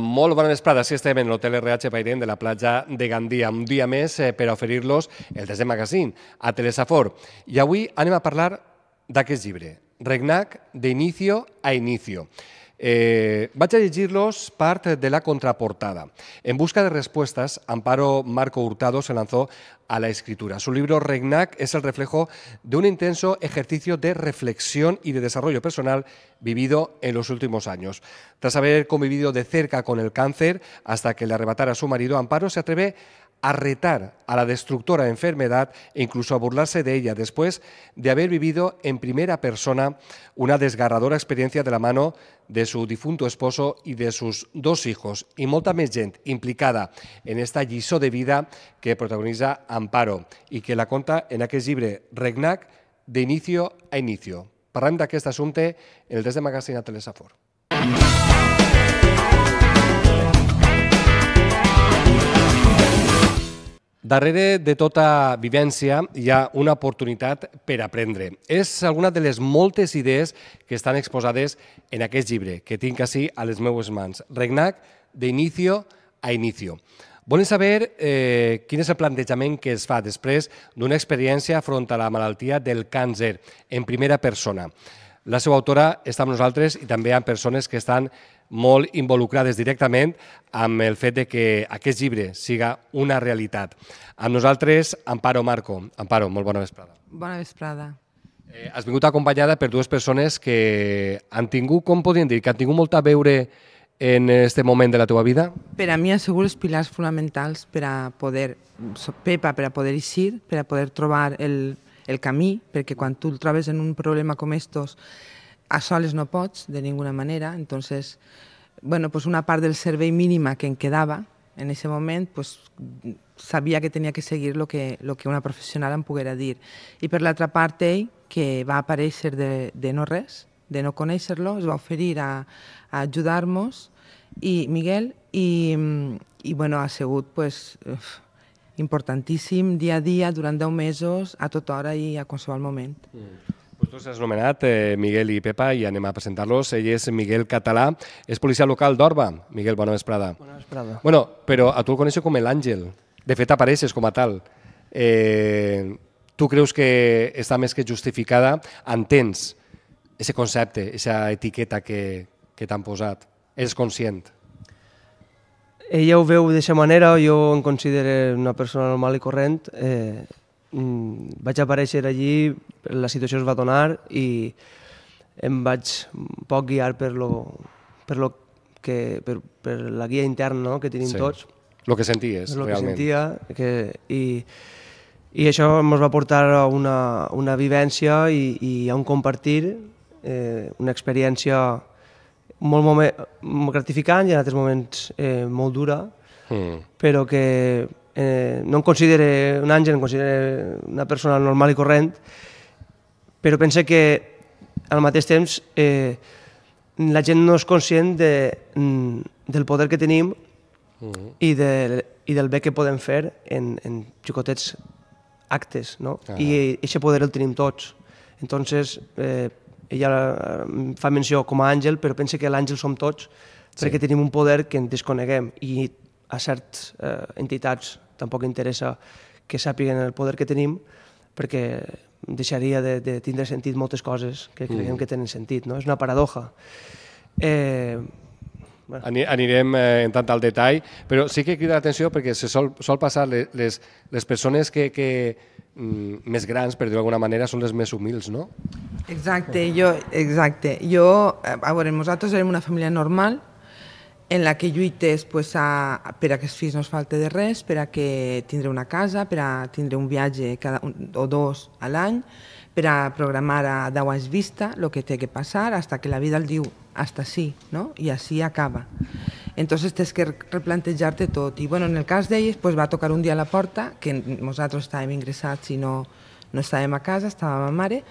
Molt bona vesprada. Si estem en l'hotel RH Pairent de la platja de Gandia. Un dia més eh, per oferir-los el desè magazín a Telesafor. I avui anem a parlar d'aquest llibre, Regnac d'inicio a inicio. Eh, a de la contraportada. En busca de respuestas, Amparo Marco Hurtado se lanzó a la escritura. Su libro Regnac es el reflejo de un intenso ejercicio de reflexión y de desarrollo personal vivido en los últimos años. Tras haber convivido de cerca con el cáncer hasta que le arrebatara a su marido, Amparo se atreve a retar a la destructora enfermedad e incluso a burlarse de ella después de haber vivido en primera persona una desgarradora experiencia de la mano de su difunto esposo y de sus dos hijos y molta més implicada en esta guiso de vida que protagoniza Amparo y que la conta en aquel libre Regnac de inicio a inicio. que este asunto en el desde de Magazine a Telesafor. Darrere de tota vivència hi ha una oportunitat per aprendre. És alguna de les moltes idees que estan exposades en aquest llibre que tinc així a les meues mans. Regnac d'inicio a inicio. Volem saber eh, quin és el plantejament que es fa després d'una experiència front a la malaltia del càncer en primera persona. La seva autora està amb nosaltres i també amb persones que estan molt involucrades directament amb el fet de que aquest llibre siga una realitat. Amb nosaltres, Amparo Marco. Amparo, molt bona vesprada. Bona vesprada. Eh, has vingut acompanyada per dues persones que han tingut, com podien dir, que han tingut molt a veure en aquest moment de la teva vida? Per a mi han sigut els pilars fonamentals per a poder, Pepa, per a poder eixir, per a poder trobar el, el camí, perquè quan tu el trobes en un problema com estos, a soles no pots, de ninguna manera, entonces, bueno, pues una part del servei mínima que em quedava en ese moment, pues, sabia que tenia que seguir lo que, lo que una professional em poguera dir. I per l'altra part, ell, que va aparèixer de, de no res, de no conèixer-lo, es va oferir a, a ajudar-nos, i Miguel, i, i bueno, ha sigut pues, uf, importantíssim dia a dia, durant deu mesos, a tota hora i a qualsevol moment. Mm. Tu has nomenat eh, Miguel i Pepa i anem a presentar-los. Ell és Miguel Català, és policia local d'Orba. Miguel, bona vesprada. Bona vesprada. Bueno, però a tu el coneixo com l'Àngel. De fet, apareixes com a tal. Eh, tu creus que està més que justificada? Entens aquest concepte, aquesta etiqueta que, que t'han posat? És conscient? Ella ho veu d'aquesta manera, jo em considero una persona normal i corrent, eh, mm, vaig aparèixer allí, la situació es va donar i em vaig poc guiar per lo, per lo que, per, per la guia interna no? que tenim sí. tots. El que senties, lo realment. que sentia, que, i, i això ens va portar a una, una vivència i, i a un compartir, eh, una experiència molt, moment, molt gratificant i en altres moments eh, molt dura, mm. però que eh, no em considere un àngel, em considere una persona normal i corrent, però penso que al mateix temps eh, la gent no és conscient de, mm, del poder que tenim mm -hmm. i, de, i del bé que podem fer en, en xicotets actes, no? Ah. I aquest poder el tenim tots. Entonces, eh, ella mm, fa menció com a àngel, però pense que l'àngel som tots, sí. perquè tenim un poder que ens desconeguem i a certes eh, entitats tampoc interessa que sàpiguen el poder que tenim, perquè deixaria de, de tindre sentit moltes coses que mm. creiem mm. que tenen sentit, no? És una paradoja. Eh, bueno. Anirem eh, en tant al detall, però sí que crida l'atenció perquè se sol, sol passar les, les persones que, que mm, més grans, per dir-ho d'alguna manera, són les més humils, no? Exacte, jo, exacte. Jo, eh, a veure, nosaltres érem una família normal, en la que lluites pues, a, per a que els fills no es falte de res, per a que tindre una casa, per a tindre un viatge cada un, o dos a l'any, per a programar a deu anys vista el que té que passar, hasta que la vida el diu hasta sí, no? i així acaba. Entonces tens que replantejar-te tot. I bueno, en el cas d'ells pues, va tocar un dia a la porta, que nosaltres estàvem ingressats i no, no estàvem a casa, estava ma mare,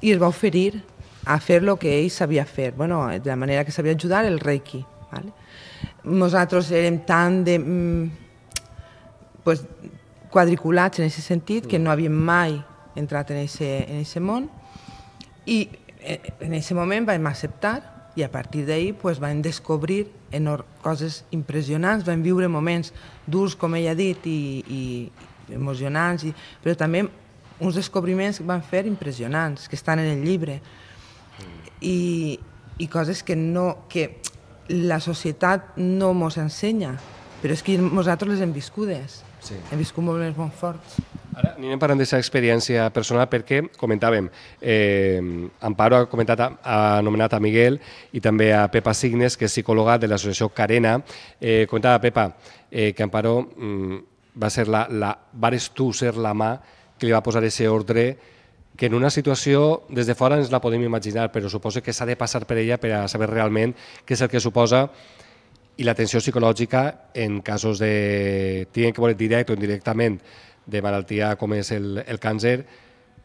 i es va oferir a fer el que ell sabia fer, bueno, de la manera que sabia ajudar, el reiki. Vale? Nosaltres érem tan de, mm, pues, quadriculats en aquest sentit que no havíem mai entrat en aquest món i eh, en aquest moment vam acceptar i a partir d'ahir pues, vam descobrir coses impressionants, vam viure moments durs, com ella ha dit, i, i emocionants, i, però també uns descobriments que van fer impressionants, que estan en el llibre, i, i coses que, no, que la societat no mos ensenya, però és que nosaltres les hem viscudes. Sí. Hem viscut moments molt forts. Ara anirem parlant d'aquesta experiència personal perquè comentàvem, eh, Amparo ha comentat, ha anomenat a Miguel i també a Pepa Signes, que és psicòloga de l'associació Carena. Eh, comentava Pepa eh, que Amparo mm, va ser la, la, vares tu ser la mà que li va posar ese ordre que en una situació des de fora ens la podem imaginar, però suposo que s'ha de passar per ella per a saber realment què és el que suposa i l'atenció psicològica en casos de... tenen que voler directe o indirectament de malaltia com és el, el càncer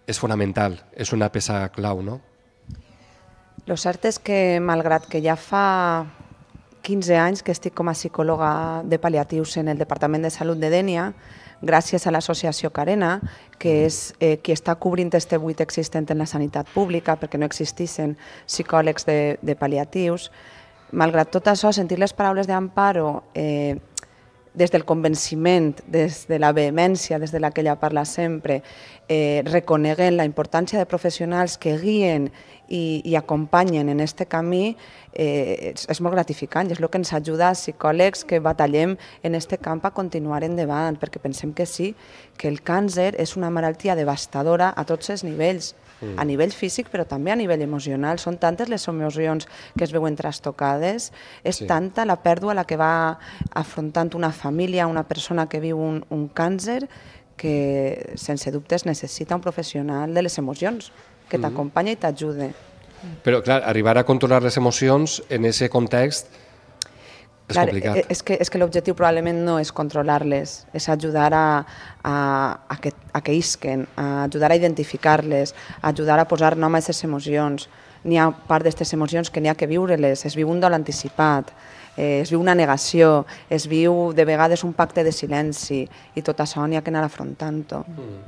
és fonamental, és una peça clau, no? Lo cert és que, malgrat que ja fa 15 anys que estic com a psicòloga de paliatius en el Departament de Salut de Dènia, gràcies a l'associació Carena que és mm. eh, qui està cobrint este buit existent en la sanitat pública, perquè no existissin psicòlegs de, de pal·liatius. Malgrat tot això, sentir les paraules d'Amparo eh, des del convenciment, des de la vehemència, des de la que ella parla sempre, eh, reconeguent la importància de professionals que guien i, i acompanyen en aquest camí, eh, és, és molt gratificant i és el que ens ajuda a psicòlegs que batallem en aquest camp a continuar endavant, perquè pensem que sí, que el càncer és una malaltia devastadora a tots els nivells, mm. a nivell físic, però també a nivell emocional. Són tantes les emocions que es veuen trastocades, és sí. tanta la pèrdua la que va afrontant una família, una persona que viu un, un càncer, que sense dubtes necessita un professional de les emocions que mm. t'acompanya i t'ajude. Però, clar, arribar a controlar les emocions en aquest context és Clar, complicat. Eh, és que, és que l'objectiu probablement no és controlar-les, és ajudar a, a, a, que, a que isquen, a ajudar a identificar-les, ajudar a posar nom a aquestes emocions. N'hi ha part d'aquestes emocions que n'hi ha que viure-les, es viu un dol anticipat, eh, es viu una negació, es viu de vegades un pacte de silenci i tot això n'hi ha que anar afrontant-ho. Mm.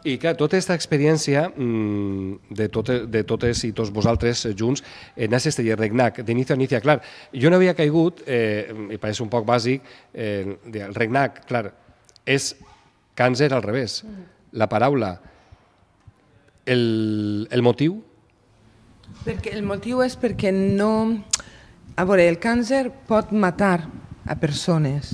I clar, tota aquesta experiència mm, de, tot, de totes i tots vosaltres eh, junts en aquest taller de regnac, d'inici a inici, clar, jo no havia caigut, eh, i pareix un poc bàsic, eh, el regnac, clar, és càncer al revés. Mm. La paraula, el, el motiu? Perquè el motiu és perquè no... A veure, el càncer pot matar a persones,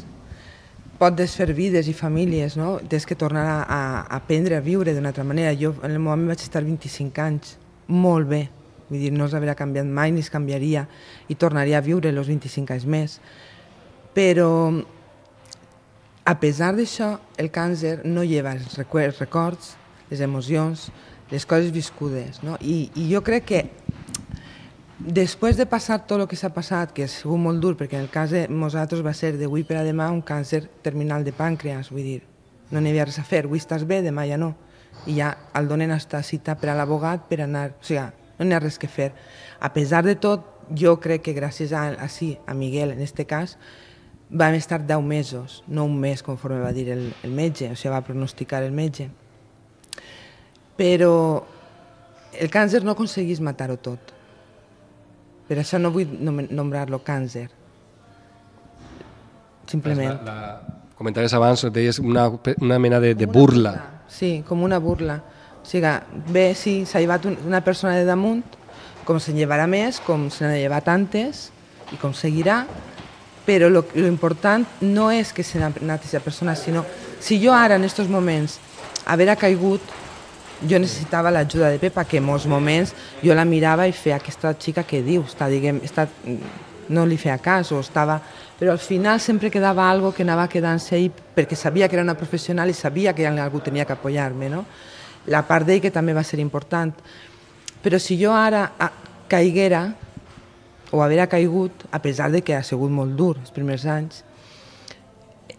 pot desfer vides i famílies, no? Tens que tornar a, a aprendre a viure d'una altra manera. Jo en el moment vaig estar 25 anys, molt bé, vull dir, no haurà canviat mai ni es canviaria i tornaria a viure els 25 anys més. Però, a pesar d'això, el càncer no lleva els records, les emocions, les coses viscudes, no? I, i jo crec que Després de passar tot el que s'ha passat, que ha sigut molt dur, perquè en el cas de nosaltres va ser d'avui per a demà un càncer terminal de pàncreas, vull dir, no n'hi havia res a fer, avui estàs bé, demà ja no. I ja el donen esta cita per a l'abogat per anar, o sigui, no n'hi ha res que fer. A pesar de tot, jo crec que gràcies a, a sí, a Miguel en aquest cas, vam estar 10 mesos, no un mes conforme va dir el, el metge, o sigui, va pronosticar el metge. Però el càncer no aconseguís matar-ho tot per això no vull nombrar-lo càncer. Simplement. La, la, comentaves abans, deies una, una mena de, de burla. burla. Sí, com una burla. O sigui, bé, sí, s'ha llevat una persona de damunt, com se'n llevarà més, com se n'ha llevat antes i com seguirà, però lo, lo important no és que se n'ha anat aquesta persona, sinó si jo ara, en aquests moments, haver caigut jo necessitava l'ajuda de Pepa, que en molts moments jo la mirava i feia aquesta xica que diu, està, diguem, està, no li feia cas o estava... Però al final sempre quedava algo que anava quedant-se ahí perquè sabia que era una professional i sabia que algú tenia que apoyar-me, no? La part d'ell que també va ser important. Però si jo ara ah, caiguera, o haver caigut, a pesar de que ha sigut molt dur els primers anys,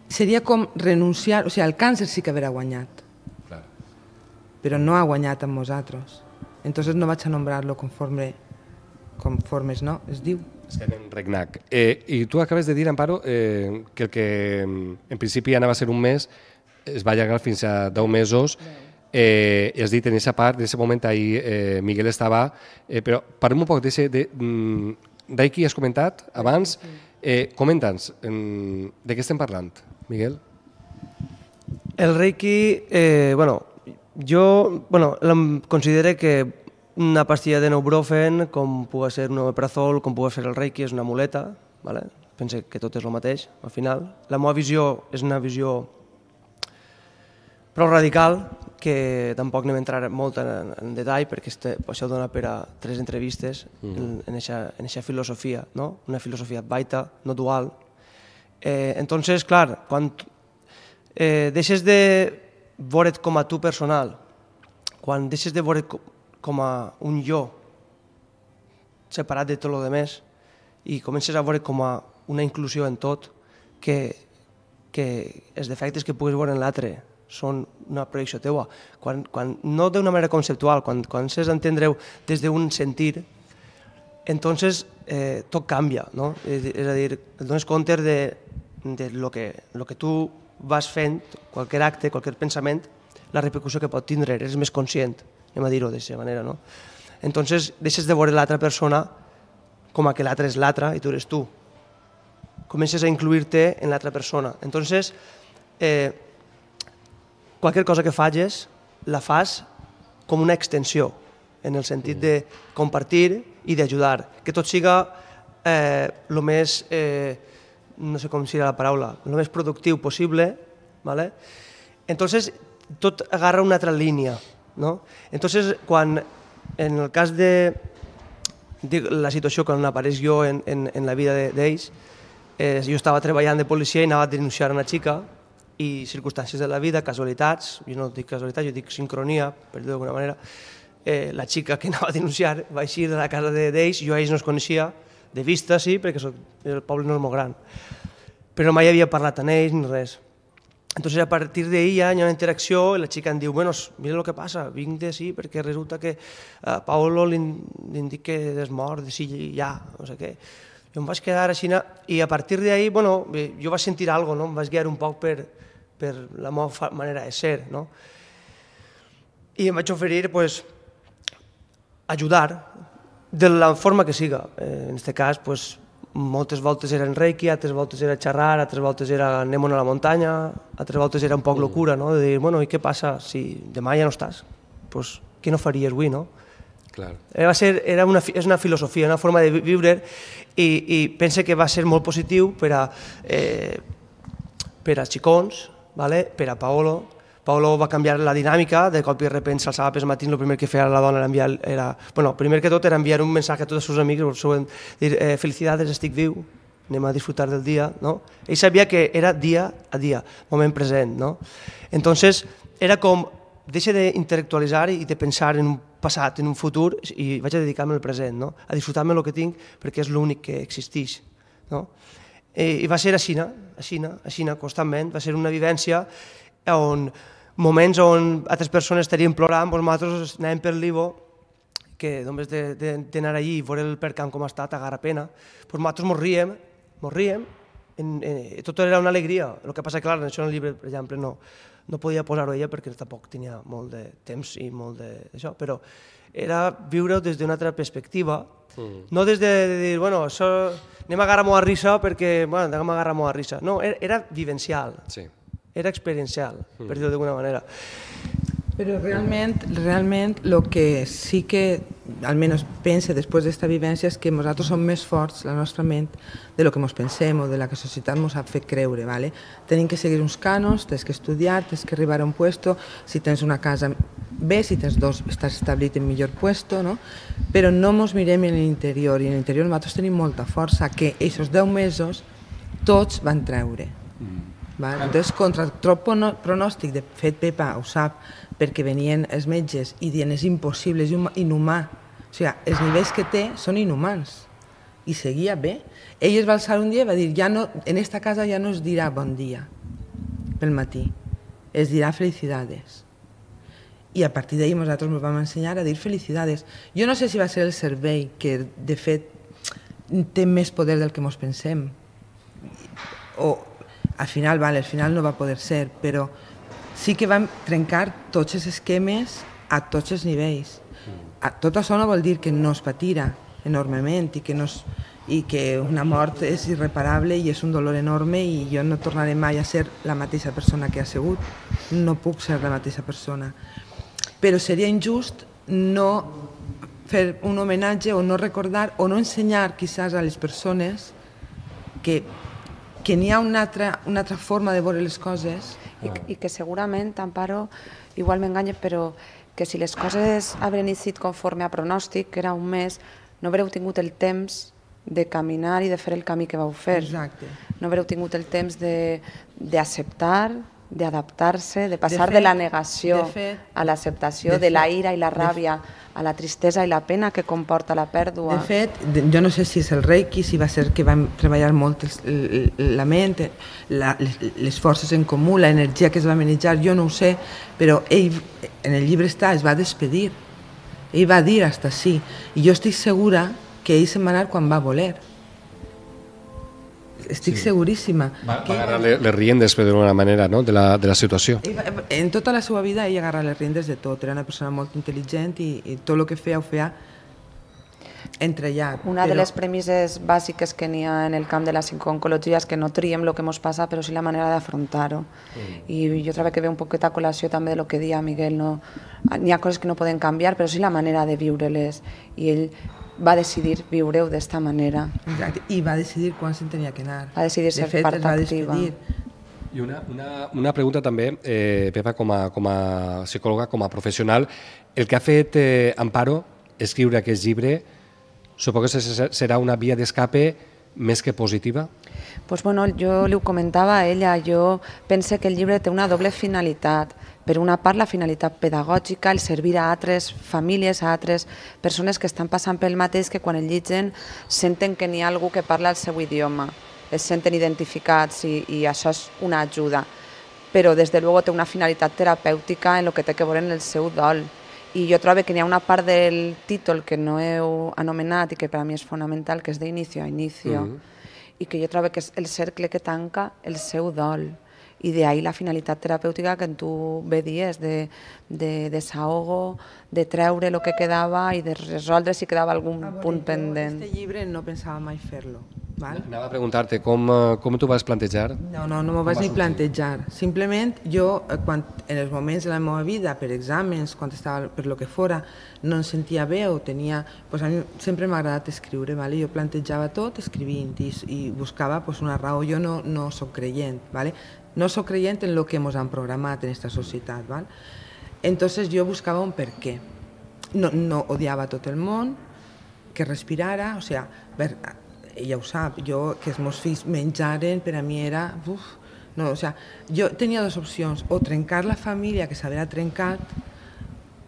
seria com renunciar, o sigui, el càncer sí que haver guanyat, però no ha guanyat amb nosaltres. Entonces no vaig a nombrar-lo conforme, conformes, no? Es diu. Es que en regnac. Eh, I tu acabes de dir, Amparo, eh, que el que mm, en principi anava a ser un mes es va allargar fins a 10 mesos. Eh, i has dit en aquesta part, en aquest moment ahir eh, Miguel estava, eh, però parlem un poc d'aquí de mm, has comentat abans, eh, comenta'ns, de què estem parlant, Miguel? El Reiki, eh, bueno, jo, bueno, considero que una pastilla de neubrofen, com pugui ser un omeprazol, com pugui ser el reiki, és una muleta, ¿vale? pense que tot és el mateix, al final. La meva visió és una visió prou radical, que tampoc anem a entrar molt en, en detall, perquè este, això dona per a tres entrevistes mm. en, en, eixa, filosofia, no? una filosofia baita, no dual. Eh, entonces, clar, quan eh, deixes de vore't com a tu personal, quan deixes de vore't com a un jo separat de tot el més i comences a veure com a una inclusió en tot, que, que els defectes que puguis veure en l'altre són una projecció teua. Quan, quan, no d'una manera conceptual, quan, quan a entendre-ho des d'un sentir, entonces eh, tot canvia, no? És, és a dir, et dones compte de, de lo, que, lo que tu vas fent qualsevol acte, qualsevol pensament, la repercussió que pot tindre, eres més conscient, anem a dir-ho d'aquesta manera, no? Entonces, deixes de veure l'altra persona com a que l'altre és l'altre i tu eres tu. Comences a incluir-te en l'altra persona. Entonces, eh, qualsevol cosa que falles, la fas com una extensió, en el sentit de compartir i d'ajudar. Que tot siga el eh, lo més eh, no sé com serà la paraula, el més productiu possible, ¿vale? entonces tot agarra una altra línia. No? Entonces, quan en el cas de, de la situació quan apareix jo en, en, en la vida d'ells, de, eh, jo estava treballant de policia i anava a denunciar una xica i circumstàncies de la vida, casualitats, jo no dic casualitats, jo dic sincronia, per dir d'alguna manera, eh, la xica que anava a denunciar va eixir de la casa d'ells, de, jo a ells no es coneixia, de vista sí, perquè soc, el poble no és molt gran. Però mai havia parlat amb ells ni res. Entonces, a partir d'ahir ja hi ha una interacció i la xica em diu, bueno, mira el que passa, vinc de sí, perquè resulta que a Paolo li, li dic que és mort, de sí, ja, no sé què. Jo em vaig quedar així i a partir d'ahir, bueno, jo vaig sentir algo, no? em vaig guiar un poc per, per la meva manera de ser, no? I em vaig oferir, pues, ajudar, de la forma que siga. Eh, en aquest cas, pues, moltes voltes era en reiki, altres voltes era xerrar, altres voltes era anem a la muntanya, altres voltes era un poc mm. locura, no? de dir, bueno, i què passa si demà ja no estàs? Pues, què no faries avui, no? Clar. Eh, va ser, era una, és una filosofia, una forma de viure i, i pense que va ser molt positiu per a, eh, per a xicons, vale? per a Paolo, Paolo va canviar la dinàmica, de cop i repent s'alçava pels matins, el primer que feia la dona era enviar, era, bueno, primer que tot era enviar un missatge a tots els seus amics, el seu, dir, eh, felicidades, estic viu, anem a disfrutar del dia, no? Ell sabia que era dia a dia, moment present, no? Entonces, era com, deixa d'intel·lectualitzar i de pensar en un passat, en un futur, i vaig a dedicar-me al present, no? A disfrutar-me el que tinc, perquè és l'únic que existeix, no? Eh, I va ser a Xina, a Xina, a Xina, constantment, va ser una vivència on moments on altres persones estarien plorant, doncs nosaltres anàvem per l'Ivo, que només d'anar allí i veure el percant com ha estat, agarra pena, doncs nosaltres mos ríem, mos ríem, en, en, tot era una alegria. El que passa, clar, en això en el llibre, per exemple, no, no podia posar-ho ella perquè tampoc tenia molt de temps i molt d'això, però era viure-ho des d'una altra perspectiva, mm. no des de, de dir, bueno, això, anem a agarrar-m'ho a risa perquè, bueno, anem a agarrar-m'ho a risa. No, era, era vivencial. Sí era experiencial, mm. per dir-ho d'alguna manera. Però realment, realment, el que sí que almenys pense després d'esta vivència és que nosaltres som més forts, la nostra ment, de lo que ens pensem o de la que la societat ens ha fet creure. ¿vale? Tenim que seguir uns canos, tens que estudiar, tens que arribar a un puesto, si tens una casa bé, si tens dos estàs establit en millor puesto, no? però no ens mirem en l'interior i en l'interior nosaltres tenim molta força que aquests 10 mesos tots van treure. Mm. Val? Entonces, contra el trop pronòstic, de fet Pepa ho sap, perquè venien els metges i dient és impossible, és inhumà. O sigui, els nivells que té són inhumans. I seguia bé. Ell es va alçar un dia i va dir, ja no, en esta casa ja no es dirà bon dia pel matí, es dirà felicidades. I a partir d'ahir nosaltres ens vam ensenyar a dir felicidades. Jo no sé si va ser el servei que, de fet, té més poder del que ens pensem. O, al final, vale, al final no va poder ser, però sí que vam trencar tots els esquemes a tots els nivells. A, tot això no vol dir que no es patira enormement i que, no es, i que una mort és irreparable i és un dolor enorme i jo no tornaré mai a ser la mateixa persona que ha sigut. No puc ser la mateixa persona. Però seria injust no fer un homenatge o no recordar o no ensenyar quizás a les persones que que n'hi ha una altra, una altra forma de veure les coses. I, i que segurament, Amparo, igual m'enganya, però que si les coses havien incidit conforme a pronòstic, que era un mes, no haureu tingut el temps de caminar i de fer el camí que vau fer. Exacte. No haureu tingut el temps d'acceptar, d'adaptar-se, de passar de, fet, de la negació de fet, a l'acceptació, de, de la ira i la ràbia, a la tristesa i la pena que comporta la pèrdua. De fet, jo no sé si és el reiki, si va ser que vam treballar molt el, la ment, la, les, les forces en comú, la energia que es va manejar, jo no ho sé, però ell en el llibre està, es va despedir, ell va dir hasta sí, i jo estic segura que ell se'n va anar quan va voler, estic sí. seguríssima. Va, que va agarrar les, les riendes, però d'una manera, no? de, la, de la situació. en tota la seva vida ella agarra les riendes de tot, era una persona molt intel·ligent i, i tot el que feia ho feia ja. Una però... de les premisses bàsiques que n'hi ha en el camp de la psicooncologia és que no triem el que ens passa, però sí la manera d'afrontar-ho. Mm. I jo trobo que ve un poquet a col·lació també de lo que deia Miguel, no? N'hi ha coses que no poden canviar, però sí la manera de viure-les. I ell va decidir viure-ho d'esta manera. Exacte. I va decidir quan se'n tenia que anar. Va decidir ser de fet, part activa. I una, una, una pregunta també, eh, Pepa, com a, com a psicòloga, com a professional. El que ha fet eh, Amparo, escriure aquest llibre, suposo que serà una via d'escape més que positiva? Pues bueno, jo li ho comentava a ella, jo pense que el llibre té una doble finalitat per una part, la finalitat pedagògica, el servir a altres famílies, a altres persones que estan passant pel mateix, que quan el llitgen senten que n'hi ha algú que parla el seu idioma, es senten identificats i, i això és una ajuda. Però, des de luego, té una finalitat terapèutica en el que té que veure en el seu dol. I jo trobo que n'hi ha una part del títol que no heu anomenat i que per a mi és fonamental, que és d'inicio a inicio, mm -hmm. i que jo trobo que és el cercle que tanca el seu dol i de ahí la finalitat terapèutica que en tu bé dies, de, de desahogo, de treure el que quedava i de resoldre si quedava algun veure, punt pendent. Aquest llibre no pensava mai fer-lo. Val? Anava a preguntar-te, com, eh, com t'ho vas plantejar? No, no, no m'ho vaig ni plantejar. Simplement jo, eh, quan, en els moments de la meva vida, per exàmens, quan estava per lo que fora, no em sentia bé o tenia... Pues a mi sempre m'ha agradat escriure, vale? jo plantejava tot escrivint i, i buscava pues, una raó. Jo no, no sóc creient, vale? no soy creient en lo que ens han programat en esta societat. Val? Entonces yo buscava un per què. No, no odiava tot el món, que respirara, o sigui, ver, ella ho sap, jo, que els meus fills menjaren, per a mi era... Uf, no, o sea, jo tenia dues opcions, o trencar la família que s'havia trencat,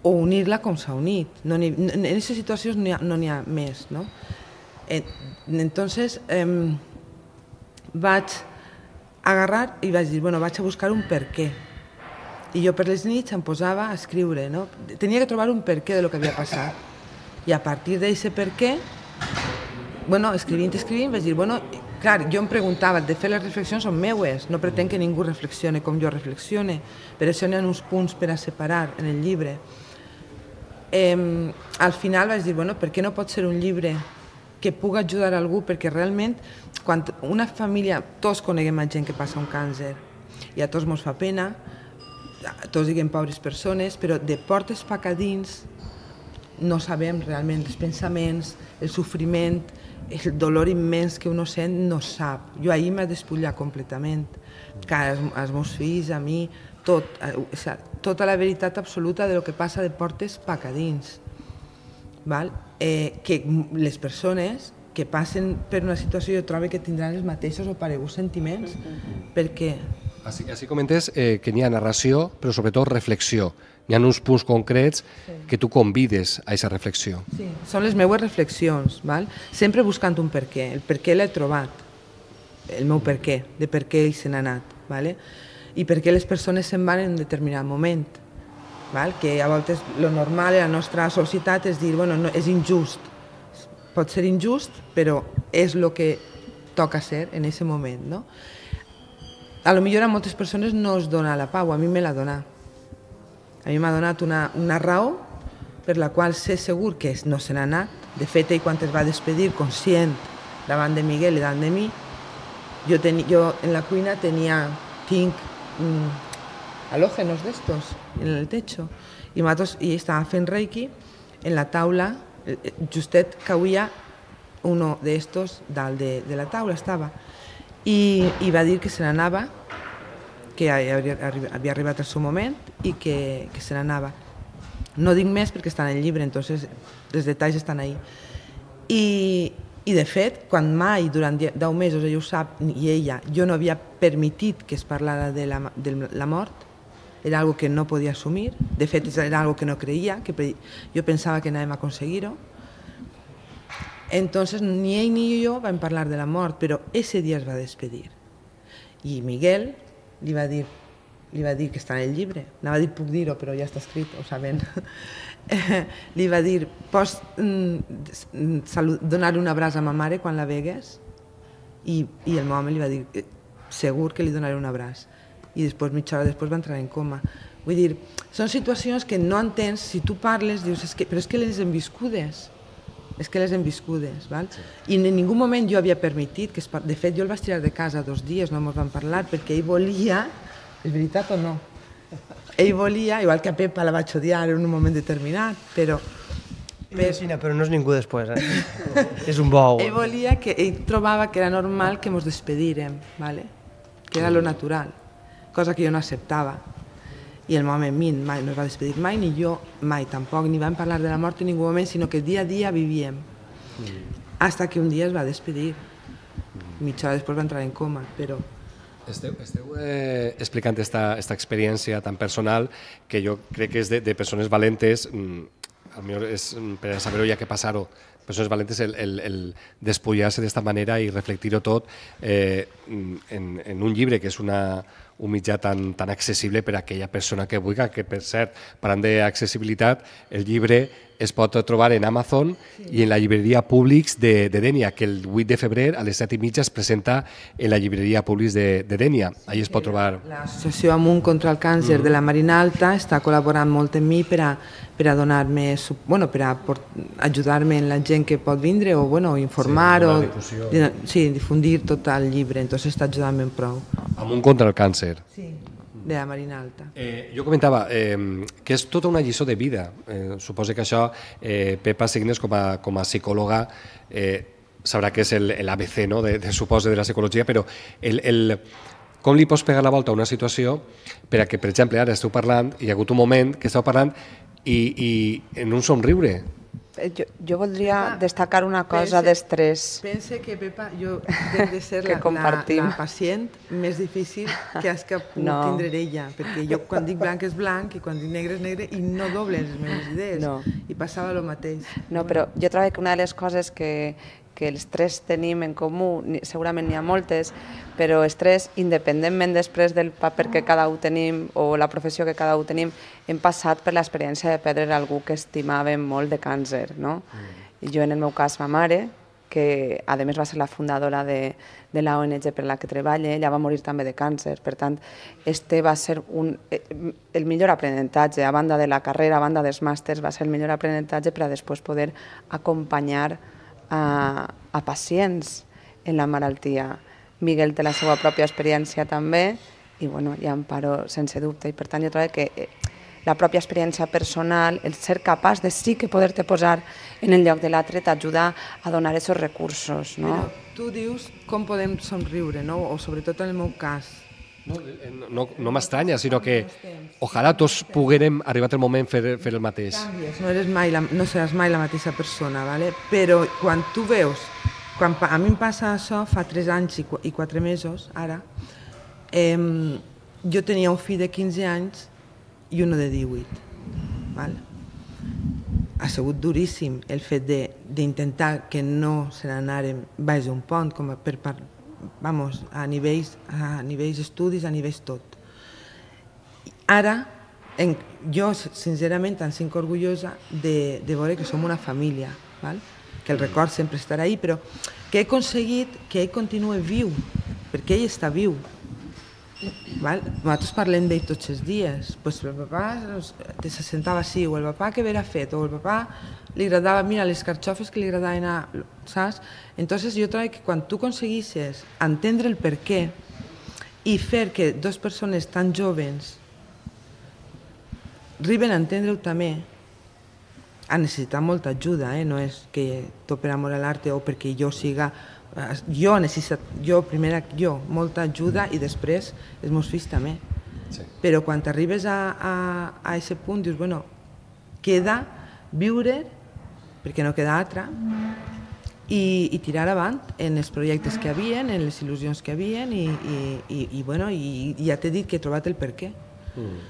o unir-la com s'ha unit. No, ni, en aquestes situacions no n'hi ha, no ha més, no? Entonces, eh, vaig agarrar i vaig dir, bueno, vaig a buscar un per què. I jo per les nits em posava a escriure, no? Tenia que trobar un per què de lo que havia passat. I a partir d'aquest per què, bueno, escrivint, escrivint, vaig dir, bueno, clar, jo em preguntava, de fer les reflexions són meues, no pretenc que ningú reflexione com jo reflexione, però això n'hi ha uns punts per a separar en el llibre. Eh, al final vaig dir, bueno, per què no pot ser un llibre que puga ajudar algú, perquè realment quan una família, tots coneguem a gent que passa un càncer i a tots ens fa pena, tots diguem pobres persones, però de portes pa dins no sabem realment els pensaments, el sofriment, el dolor immens que uno sent no sap. Jo ahir m'ha despullat completament, que els, els meus fills, a mi, tot, eh, o sigui, tota la veritat absoluta de lo que passa de portes pa dins val? Eh, que les persones que passen per una situació jo trobo que tindran els mateixos o pareguts sentiments, mm -hmm. perquè... Així, així comentes eh, que n'hi ha narració, però sobretot reflexió. N'hi ha uns punts concrets sí. que tu convides a aquesta reflexió. Sí, són les meues reflexions, val? sempre buscant un per què, el per què l'he trobat, el meu per què, de per què ell se n'ha anat, vale? i per què les persones se'n van en un determinat moment val? que a voltes lo normal en la nostra societat és dir, bueno, no, és injust, pot ser injust, però és el que toca ser en aquest moment. No? A lo millor a moltes persones no es dona la pau, a mi me la dona. A mi m'ha donat una, una raó per la qual sé segur que no se n'ha anat. De fet, ell quan es va despedir conscient davant de Miguel i davant de mi, jo, teni, jo en la cuina tenia, tinc mm, halógenos de estos en el techo. Y matos y fent reiki en la taula, eh, eh, justet cauia uno d'estos estos dal de, de la taula, estava. Y i va dir que se nava, que havia arriba a su moment y que, que se nava. No digo més perquè està en el llibre, entonces els detalls estan ahí. Y, i de fet, quan mai, durant 10 mesos, ell ho sap, i ella, jo no havia permitit que es parlara de la, de la mort, era algo que no podia assumir, de fet era algo que no creia, que jo pensava que anàvem a aconseguir-ho. Entonces ni ell ni jo vam parlar de la mort, però ese dia es va despedir. I Miguel li va dir, li va dir que està en el llibre, anava a dir puc dir-ho, però ja està escrit, ho saben. li va dir, pots mm, donar un abraç a ma mare quan la vegues? I, i el meu home li va dir, eh, segur que li donaré un abraç i després mitja hora després va entrar en coma. Vull dir, són situacions que no entens, si tu parles, dius, és que, però és que les hem viscudes, és que les hem viscudes, val? Sí. I en ningú moment jo havia permitit, que es, de fet jo el vaig tirar de casa dos dies, no ens van parlar, perquè ell volia, és veritat o no? Ell volia, igual que a Pepa la vaig odiar en un moment determinat, però... Però... Sina, però no és ningú després, eh? és un bou. Ell volia que, ell trobava que era normal que mos despedirem, vale? que era lo natural cosa que jo no acceptava. I el home Min mai no es va despedir mai, ni jo mai tampoc, ni vam parlar de la mort en ningú moment, sinó que dia a dia vivíem. Mm. Hasta que un dia es va despedir. Mitja hora després va entrar en coma, però... Esteu, esteu eh, explicant esta, esta experiència tan personal que jo crec que és de, de persones valentes, mm, al millor és mm, per saber-ho ja que passar-ho, persones valentes el, el, el despullar-se d'esta manera i reflectir-ho tot eh, en, en un llibre que és una, un mitjà tan, tan accessible per a aquella persona que vulgui, que per cert, parlant d'accessibilitat, el llibre es pot trobar en Amazon sí. i en la llibreria Públics de, de Dènia, que el 8 de febrer a les 7 i mitja es presenta en la llibreria Públics de, de Dènia. Allí es pot trobar... L'associació Amunt contra el càncer mm. de la Marina Alta està col·laborant molt amb mi per a, per a donar-me... Bueno, per a ajudar-me en la gent que pot vindre o bueno, informar sí, o... Difusió. Sí, difundir tot el llibre, entonces està ajudant-me en prou amb un contra el càncer. Sí, de la Marina Alta. Eh, jo comentava eh, que és tota una lliçó de vida. Eh, suposo que això eh, Pepa Signes, com a, com a psicòloga, eh, sabrà que és l'ABC no? de, de suposo, de la psicologia, però el, el, com li pots pegar la volta a una situació per a que, per exemple, ara esteu parlant, hi ha hagut un moment que esteu parlant i, i en un somriure Eh, jo, jo voldria Pepa, destacar una cosa d'estrès. Pense que, Pepa, jo dec de ser la, la, la pacient més difícil que has que no. tindre ella, perquè jo quan dic blanc és blanc i quan dic negre és negre i no doble les meves idees. No. I passava el mateix. No, però jo trobo que una de les coses que, que els tres tenim en comú, segurament n'hi ha moltes, però estrès, independentment després del paper que cada un tenim o la professió que cada un tenim, hem passat per l'experiència de perdre algú que estimàvem molt de càncer, no? Mm. Jo, en el meu cas, ma mare, que a més va ser la fundadora de, de la ONG per la que treballa, ella va morir també de càncer, per tant, este va ser un, eh, el millor aprenentatge, a banda de la carrera, a banda dels màsters, va ser el millor aprenentatge per a després poder acompanyar a, a pacients en la malaltia. Miguel té la seva pròpia experiència també, i bueno, ja em Amparo sense dubte, i per tant jo trobo que eh, la pròpia experiència personal, el ser capaç de sí que poder-te posar en el lloc de l'altre t'ajuda a donar aquests recursos. No? Però tu dius com podem somriure, no? o sobretot en el meu cas, no, eh, no, no m'estranya, sinó que ojalà tots poguérem, arribar al moment, fer, fer el mateix. no, eres mai la, no seràs mai la mateixa persona, ¿vale? però quan tu veus quan a mi em passa això, fa 3 anys i 4 mesos, ara, eh, jo tenia un fill de 15 anys i una de 18. Val? Ha sigut duríssim el fet d'intentar que no se n'anàrem baix d'un pont, com per, per, vamos, a nivells, a nivells estudis, a nivells tot. Ara, en, jo, sincerament, em sinc orgullosa de, de veure que som una família, val? que el record sempre estarà ahí, però que he aconseguit que ell continuï viu, perquè ell està viu. Val? Nosaltres parlem d'ell tots els dies. Pues el papà se sentava així, o el papà que haverà fet, o el papà li agradava, mira, les carxofes que li agradaven a... Saps? Entonces jo trobo que quan tu aconseguissis entendre el per què i fer que dues persones tan joves arriben a entendre-ho també, a necessitar molta ajuda, eh? no és que tot per amor a l'art o perquè jo siga... Eh, jo necessito, jo, primera, jo, molta ajuda mm. i després els meus fills també. Sí. Però quan arribes a, a, a aquest punt dius, bueno, queda viure, perquè no queda altra, mm. i, i tirar avant en els projectes que havien, en les il·lusions que havien, i, i, i, i bueno, i, ja t'he dit que he trobat el per què. Mm.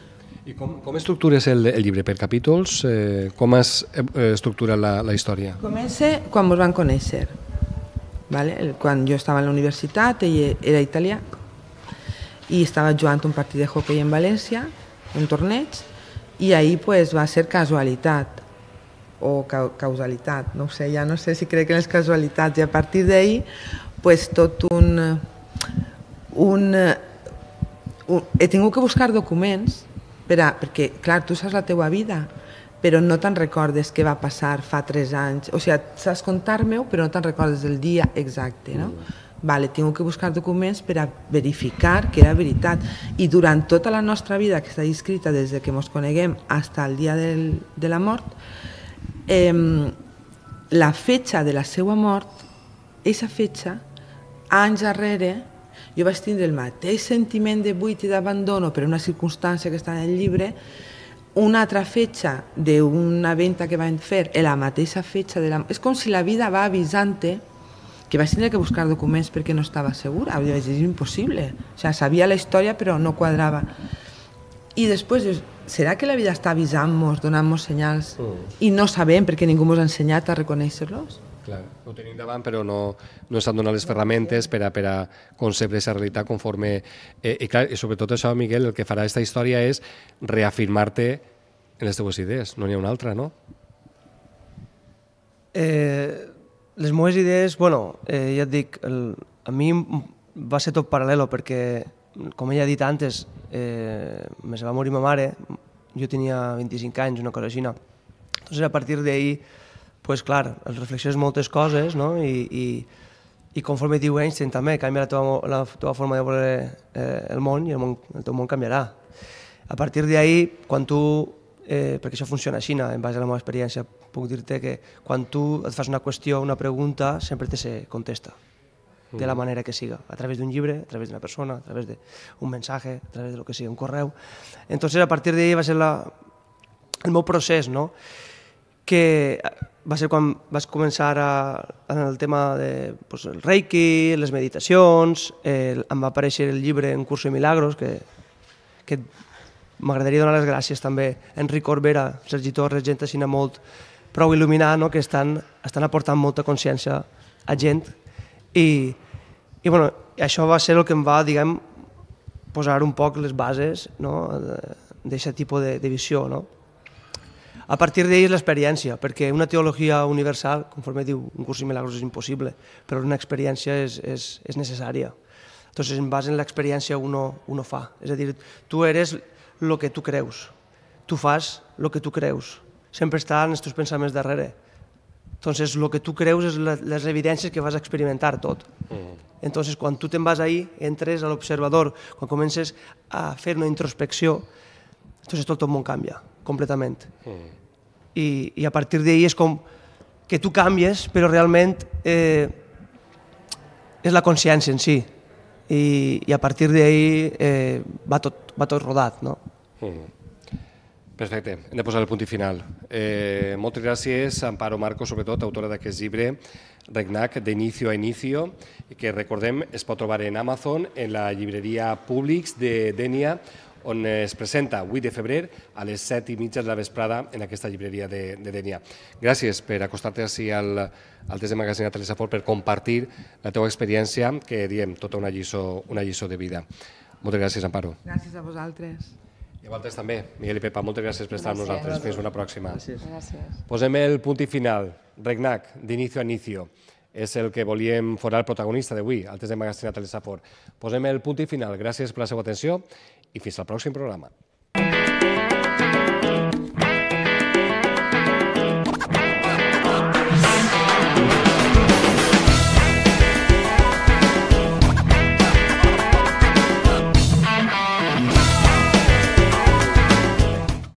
I com, com estructures el, el llibre? Per capítols? Eh, com has eh, eh estructurat la, la història? Comença quan ens van conèixer. Vale? Quan jo estava a la universitat, ell era italià, i estava jugant un partit de hockey en València, un torneig, i ahir pues, va ser casualitat o ca causalitat, no sé, ja no sé si crec en les casualitats, i a partir d'ahir pues, tot un, un, un... He tingut que buscar documents per a, perquè, clar, tu saps la teua vida, però no te'n recordes què va passar fa tres anys. O sigui, saps contar meu, però no te'n recordes del dia exacte, no? Mm. Vale, tinc que buscar documents per a verificar que era veritat. I durant tota la nostra vida, que està escrita des de que ens coneguem fins al dia del, de la mort, eh, la fetge de la seva mort, aquesta fetge, anys darrere, jo vaig tindre el mateix sentiment de buit i d'abandono per una circumstància que està en el llibre, una altra fetxa d'una venta que vam fer, la mateixa fetxa, de la... És com si la vida va avisant-te que vaig tindre que buscar documents perquè no estava segura, jo vaig dir, impossible. O sigui, sabia la història però no quadrava. I després dius, serà que la vida està avisant-nos, donant-nos senyals mm. i no sabem perquè ningú ens ha ensenyat a reconèixer-los? Clar, ho tenim davant però no, no estan donant les ferramentes per a, per a concebre aquesta realitat conforme... Eh, i, clar, i sobretot això, Miguel, el que farà aquesta història és reafirmar-te en les teves idees, no n'hi ha una altra, no? Eh, les meves idees, bueno, eh, ja et dic, el, a mi va ser tot paral·lelo perquè, com ella ha dit antes, eh, me se va morir ma mare, jo tenia 25 anys, una cosa així, no? Entonces, a partir d'ahir, pues, clar, reflexiones moltes coses no? I, i, i conforme diu Einstein també, canvia la teva, la teva forma de veure eh, el món i el, món, el teu món canviarà. A partir d'ahir, quan tu, eh, perquè això funciona així, Xina, en base a la meva experiència, puc dir-te que quan tu et fas una qüestió, una pregunta, sempre te se contesta de la mm. manera que siga, a través d'un llibre, a través d'una persona, a través d'un mensatge, a través de lo que sigui, un correu. Entonces, a partir d'ahir va ser la, el meu procés, no? que eh, va ser quan vas començar a, en el tema de pues, el reiki, les meditacions, eh, em va aparèixer el llibre En curso de milagros, que, que m'agradaria donar les gràcies també a Enric Corbera, Sergi Torres, gent així molt prou il·luminar, no? que estan, estan aportant molta consciència a gent i, i bueno, això va ser el que em va, diguem, posar un poc les bases no? d'aquest tipus de, de visió. No? A partir d'ahir és l'experiència, perquè una teologia universal, conforme diu un curs i milagros, és impossible, però una experiència és, és, és necessària. Entonces, en base en l'experiència uno, uno fa. És a dir, tu eres el que tu creus. Tu fas el que tu creus. Sempre està en els teus pensaments darrere. Entonces, el que tu creus és la, les evidències que vas experimentar tot. Mm. Entonces, quan tu te'n vas ahí, entres a l'observador, quan comences a fer una introspecció, entonces tot el món canvia completament. Mm. I, I a partir d'ahir és com que tu canvies, però realment eh, és la consciència en si. I, i a partir d'ahir eh, va, tot, va tot rodat, no? Mm. Perfecte, hem de posar el punt i final. Eh, moltes gràcies a Amparo Marco, sobretot, autora d'aquest llibre, Regnac, d'inicio a inicio, que recordem es pot trobar en Amazon, en la llibreria Públics de Denia, on es presenta 8 de febrer a les 7 i mitja de la vesprada en aquesta llibreria de, de Denia. Gràcies per acostar-te així al, al test de magazine de Telesafor per compartir la teva experiència, que diem, tota una lliçó, una lliçó de vida. Moltes gràcies, Amparo. Gràcies a vosaltres. I a vosaltres també, Miguel i Pepa, moltes gràcies per estar amb nosaltres. Fins una pròxima. Gràcies. gràcies. Posem el punt i final. Regnac, d'inicio a inicio és el que volíem forar el protagonista d'avui, el test de magasinat a Telesaport. Posem el punt i final. Gràcies per la seva atenció y hasta el próximo programa.